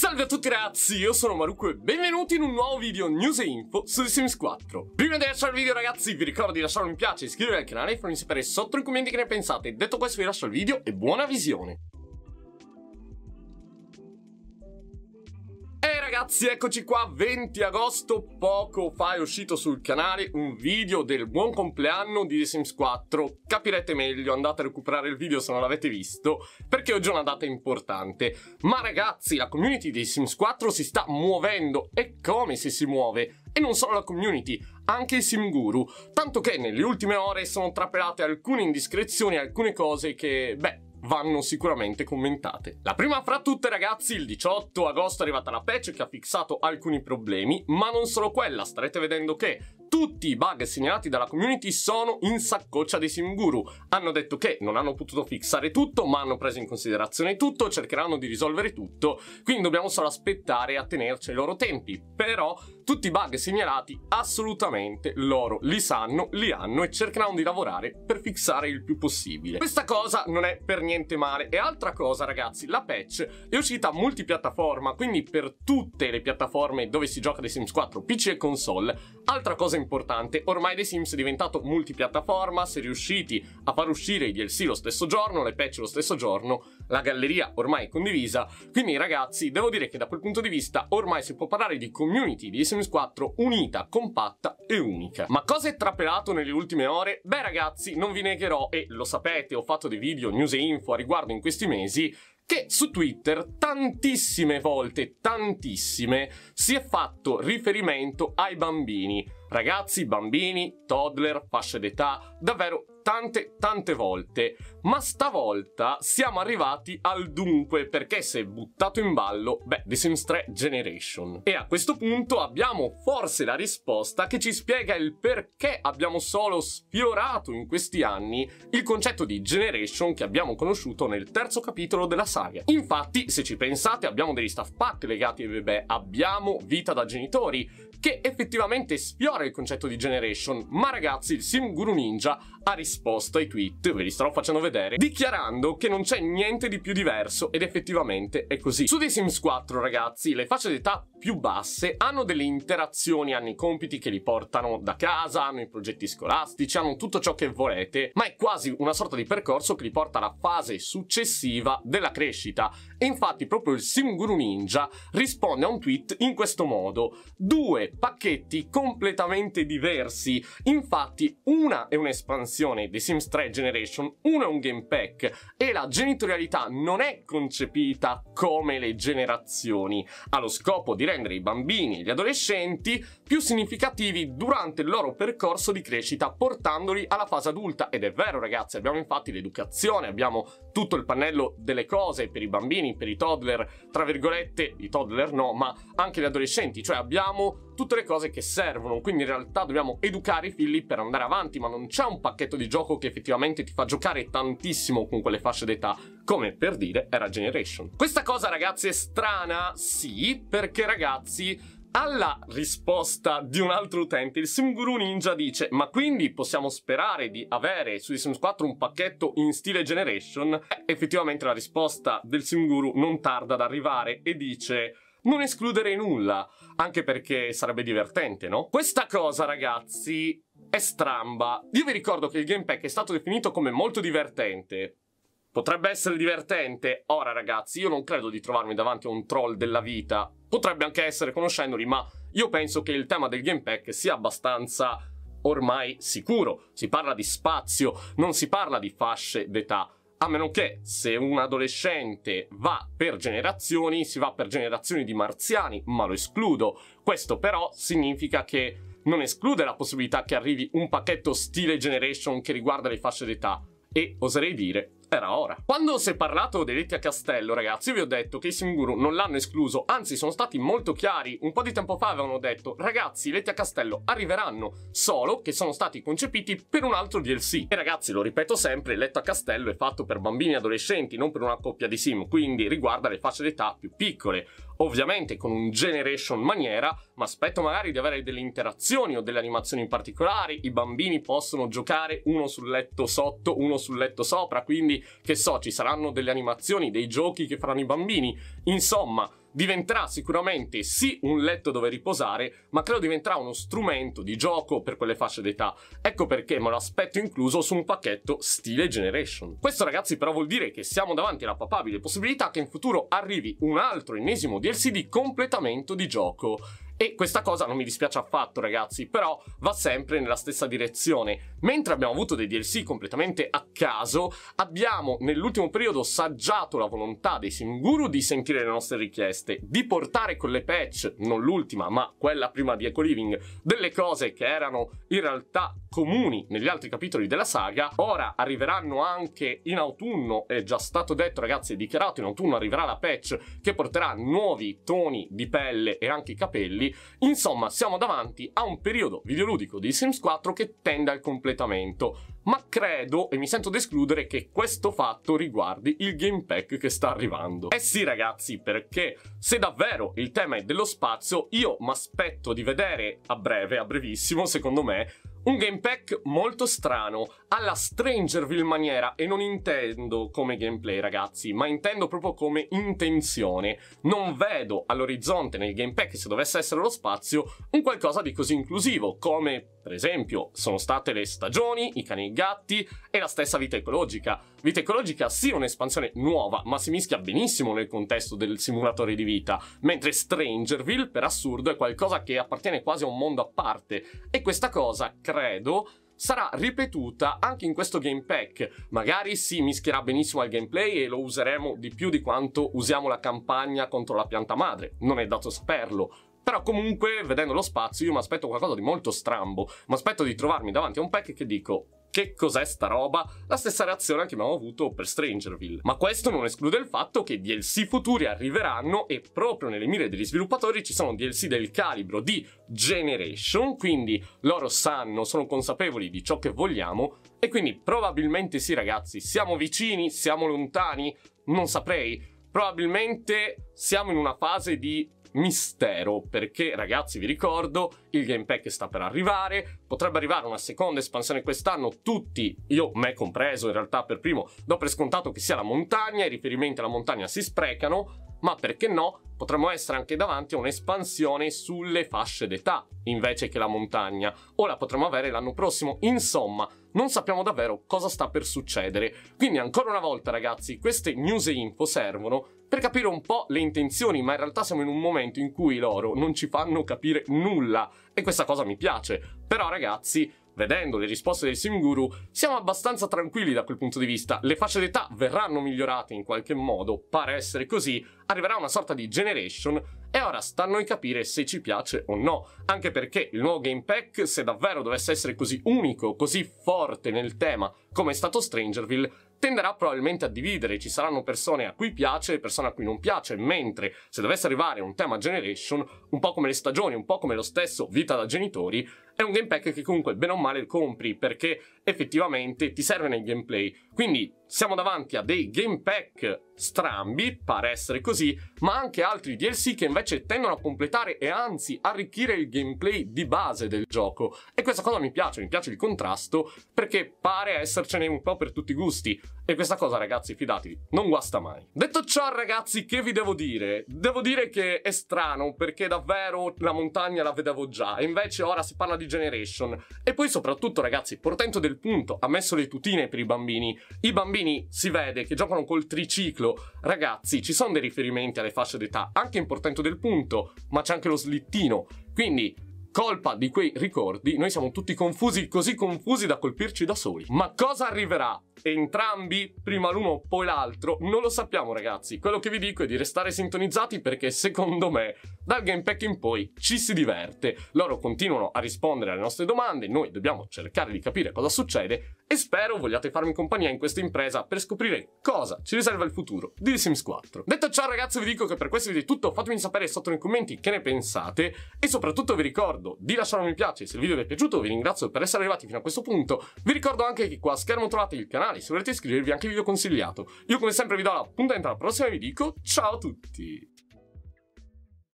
Salve a tutti ragazzi, io sono Maruko e benvenuti in un nuovo video news e info su The Sims 4 Prima di lasciare il video ragazzi vi ricordo di lasciare un mi piace, iscrivervi al canale e farmi sapere sotto i commenti che ne pensate Detto questo vi lascio il video e buona visione ragazzi, eccoci qua, 20 agosto, poco fa è uscito sul canale un video del buon compleanno di The Sims 4. Capirete meglio, andate a recuperare il video se non l'avete visto, perché oggi è una data importante. Ma ragazzi, la community di The Sims 4 si sta muovendo, e come si si muove? E non solo la community, anche i Simguru, tanto che nelle ultime ore sono trapelate alcune indiscrezioni, alcune cose che, beh, vanno sicuramente commentate. La prima fra tutte ragazzi, il 18 agosto è arrivata la patch che ha fissato alcuni problemi, ma non solo quella, starete vedendo che tutti i bug segnalati dalla community sono in saccoccia dei Simguru. Hanno detto che non hanno potuto fissare tutto, ma hanno preso in considerazione tutto, cercheranno di risolvere tutto, quindi dobbiamo solo aspettare e attenerci ai loro tempi. Però tutti i bug segnalati assolutamente loro li sanno, li hanno e cercheranno di lavorare per fissare il più possibile. Questa cosa non è per niente niente male. E altra cosa, ragazzi, la patch è uscita multipiattaforma, quindi per tutte le piattaforme dove si gioca The Sims 4, PC e console. Altra cosa importante, ormai The Sims è diventato multipiattaforma, se riusciti a far uscire i DLC lo stesso giorno, le patch lo stesso giorno, la galleria ormai è condivisa, quindi ragazzi devo dire che da quel punto di vista ormai si può parlare di community di Sims 4 unita, compatta e unica. Ma cosa è trapelato nelle ultime ore? Beh ragazzi non vi negherò e lo sapete ho fatto dei video news e info a riguardo in questi mesi che su Twitter tantissime volte, tantissime, si è fatto riferimento ai bambini. Ragazzi, bambini, toddler, fasce d'età, davvero tante tante volte, ma stavolta siamo arrivati al dunque perché si è buttato in ballo, beh, The Sims 3 Generation. E a questo punto abbiamo forse la risposta che ci spiega il perché abbiamo solo sfiorato in questi anni il concetto di Generation che abbiamo conosciuto nel terzo capitolo della saga. Infatti, se ci pensate, abbiamo degli staff pack legati ai bebè, abbiamo Vita da genitori, che effettivamente sfiora il concetto di Generation, ma ragazzi, il Sim Guru Ninja ha risposto risposta ai tweet, ve li starò facendo vedere, dichiarando che non c'è niente di più diverso ed effettivamente è così. Su The Sims 4 ragazzi le facce d'età più basse hanno delle interazioni, hanno i compiti che li portano da casa, hanno i progetti scolastici, hanno tutto ciò che volete, ma è quasi una sorta di percorso che li porta alla fase successiva della crescita e infatti proprio il Simguru Ninja risponde a un tweet in questo modo. Due pacchetti completamente diversi. Infatti una è un'espansione di Sims 3 Generation, una è un game pack e la genitorialità non è concepita come le generazioni, ha lo scopo di rendere i bambini e gli adolescenti più significativi durante il loro percorso di crescita portandoli alla fase adulta. Ed è vero ragazzi, abbiamo infatti l'educazione, abbiamo tutto il pannello delle cose per i bambini, per i toddler, tra virgolette, i toddler no, ma anche gli adolescenti, cioè abbiamo tutte le cose che servono, quindi in realtà dobbiamo educare i figli per andare avanti, ma non c'è un pacchetto di gioco che effettivamente ti fa giocare tantissimo con quelle fasce d'età, come per dire era Generation. Questa cosa ragazzi è strana, sì, perché ragazzi alla risposta di un altro utente, il Simguru Ninja dice: Ma quindi possiamo sperare di avere su Sims 4 un pacchetto in stile Generation? Eh, effettivamente la risposta del Simguru non tarda ad arrivare e dice non escluderei nulla, anche perché sarebbe divertente, no? Questa cosa, ragazzi, è stramba. Io vi ricordo che il Game è stato definito come molto divertente, Potrebbe essere divertente. Ora, ragazzi, io non credo di trovarmi davanti a un troll della vita. Potrebbe anche essere conoscendoli, ma io penso che il tema del gamepack sia abbastanza ormai sicuro. Si parla di spazio, non si parla di fasce d'età. A meno che se un adolescente va per generazioni, si va per generazioni di marziani, ma lo escludo. Questo però significa che non esclude la possibilità che arrivi un pacchetto stile generation che riguarda le fasce d'età. E oserei dire era ora. Quando si è parlato dei letti a castello, ragazzi, vi ho detto che i Simguru non l'hanno escluso, anzi sono stati molto chiari. Un po' di tempo fa avevano detto, ragazzi, i letti a castello arriveranno, solo che sono stati concepiti per un altro DLC. E ragazzi, lo ripeto sempre, il letto a castello è fatto per bambini e adolescenti, non per una coppia di sim, quindi riguarda le fasce d'età più piccole. Ovviamente con un generation maniera, ma aspetto magari di avere delle interazioni o delle animazioni in particolare. i bambini possono giocare uno sul letto sotto, uno sul letto sopra, quindi che so, ci saranno delle animazioni, dei giochi che faranno i bambini, insomma, diventerà sicuramente sì un letto dove riposare, ma credo diventerà uno strumento di gioco per quelle fasce d'età. Ecco perché me lo aspetto incluso su un pacchetto stile Generation. Questo ragazzi però vuol dire che siamo davanti alla papabile possibilità che in futuro arrivi un altro ennesimo DLC di completamento di gioco. E questa cosa non mi dispiace affatto, ragazzi, però va sempre nella stessa direzione. Mentre abbiamo avuto dei DLC completamente a caso, abbiamo nell'ultimo periodo saggiato la volontà dei Singuru di sentire le nostre richieste, di portare con le patch, non l'ultima, ma quella prima di Eco Living, delle cose che erano in realtà comuni negli altri capitoli della saga. Ora arriveranno anche in autunno, è già stato detto ragazzi, è dichiarato in autunno arriverà la patch che porterà nuovi toni di pelle e anche capelli insomma siamo davanti a un periodo videoludico di Sims 4 che tende al completamento, ma credo e mi sento di escludere che questo fatto riguardi il game pack che sta arrivando. Eh sì ragazzi, perché se davvero il tema è dello spazio, io mi aspetto di vedere a breve, a brevissimo secondo me, un gamepack molto strano, alla Strangerville maniera, e non intendo come gameplay ragazzi, ma intendo proprio come intenzione. Non vedo all'orizzonte nel gamepack, se dovesse essere lo spazio, un qualcosa di così inclusivo, come per esempio sono state le stagioni, i cani e i gatti e la stessa vita ecologica. Vita ecologica sì è un'espansione nuova, ma si mischia benissimo nel contesto del simulatore di vita, mentre Strangerville, per assurdo, è qualcosa che appartiene quasi a un mondo a parte, e questa cosa credo sarà ripetuta anche in questo game pack. Magari si mischierà benissimo al gameplay e lo useremo di più di quanto usiamo la campagna contro la pianta madre, non è dato saperlo. Però comunque, vedendo lo spazio, io mi aspetto qualcosa di molto strambo. Mi aspetto di trovarmi davanti a un pack che dico che cos'è sta roba? La stessa reazione che abbiamo avuto per Strangerville. Ma questo non esclude il fatto che DLC futuri arriveranno e proprio nelle mire degli sviluppatori ci sono DLC del calibro di Generation, quindi loro sanno, sono consapevoli di ciò che vogliamo e quindi probabilmente sì ragazzi, siamo vicini, siamo lontani, non saprei. Probabilmente siamo in una fase di mistero perché ragazzi vi ricordo il game pack sta per arrivare potrebbe arrivare una seconda espansione quest'anno tutti io me compreso in realtà per primo do per scontato che sia la montagna i riferimenti alla montagna si sprecano ma perché no potremmo essere anche davanti a un'espansione sulle fasce d'età invece che la montagna o la potremmo avere l'anno prossimo insomma non sappiamo davvero cosa sta per succedere. Quindi ancora una volta ragazzi, queste news e info servono per capire un po' le intenzioni, ma in realtà siamo in un momento in cui loro non ci fanno capire nulla e questa cosa mi piace. Però ragazzi, vedendo le risposte del Guru, siamo abbastanza tranquilli da quel punto di vista. Le fasce d'età verranno migliorate in qualche modo, pare essere così, arriverà una sorta di generation e ora sta a noi capire se ci piace o no, anche perché il nuovo Game Pack, se davvero dovesse essere così unico, così forte nel tema come è stato Strangerville, tenderà probabilmente a dividere, ci saranno persone a cui piace e persone a cui non piace, mentre se dovesse arrivare un tema generation, un po' come le stagioni, un po' come lo stesso vita da genitori, è un gamepack che comunque bene o male compri perché effettivamente ti serve nel gameplay. Quindi siamo davanti a dei gamepack strambi, pare essere così, ma anche altri DLC che invece tendono a completare e anzi arricchire il gameplay di base del gioco. E questa cosa mi piace, mi piace il contrasto perché pare essercene un po' per tutti i gusti. E questa cosa ragazzi, fidatevi, non guasta mai. Detto ciò ragazzi, che vi devo dire? Devo dire che è strano perché davvero la montagna la vedevo già e invece ora si parla di Generation. E poi soprattutto ragazzi, portento del punto, ha messo le tutine per i bambini. I bambini si vede che giocano col triciclo. Ragazzi, ci sono dei riferimenti alle fasce d'età, anche in portento del punto, ma c'è anche lo slittino. Quindi colpa di quei ricordi, noi siamo tutti confusi, così confusi da colpirci da soli. Ma cosa arriverà entrambi, prima l'uno poi l'altro, non lo sappiamo ragazzi. Quello che vi dico è di restare sintonizzati perché secondo me dal gamepack in poi ci si diverte. Loro continuano a rispondere alle nostre domande, noi dobbiamo cercare di capire cosa succede e spero vogliate farmi compagnia in questa impresa per scoprire cosa ci riserva il futuro di The Sims 4. Detto ciò ragazzi vi dico che per questo video è tutto, fatemi sapere sotto nei commenti che ne pensate e soprattutto vi ricordo di lasciare un mi piace se il video vi è piaciuto, vi ringrazio per essere arrivati fino a questo punto, vi ricordo anche che qua a schermo trovate il canale canali, se volete iscrivervi anche vi ho consigliato. Io come sempre vi do l'appuntamento alla prossima e vi dico ciao a tutti!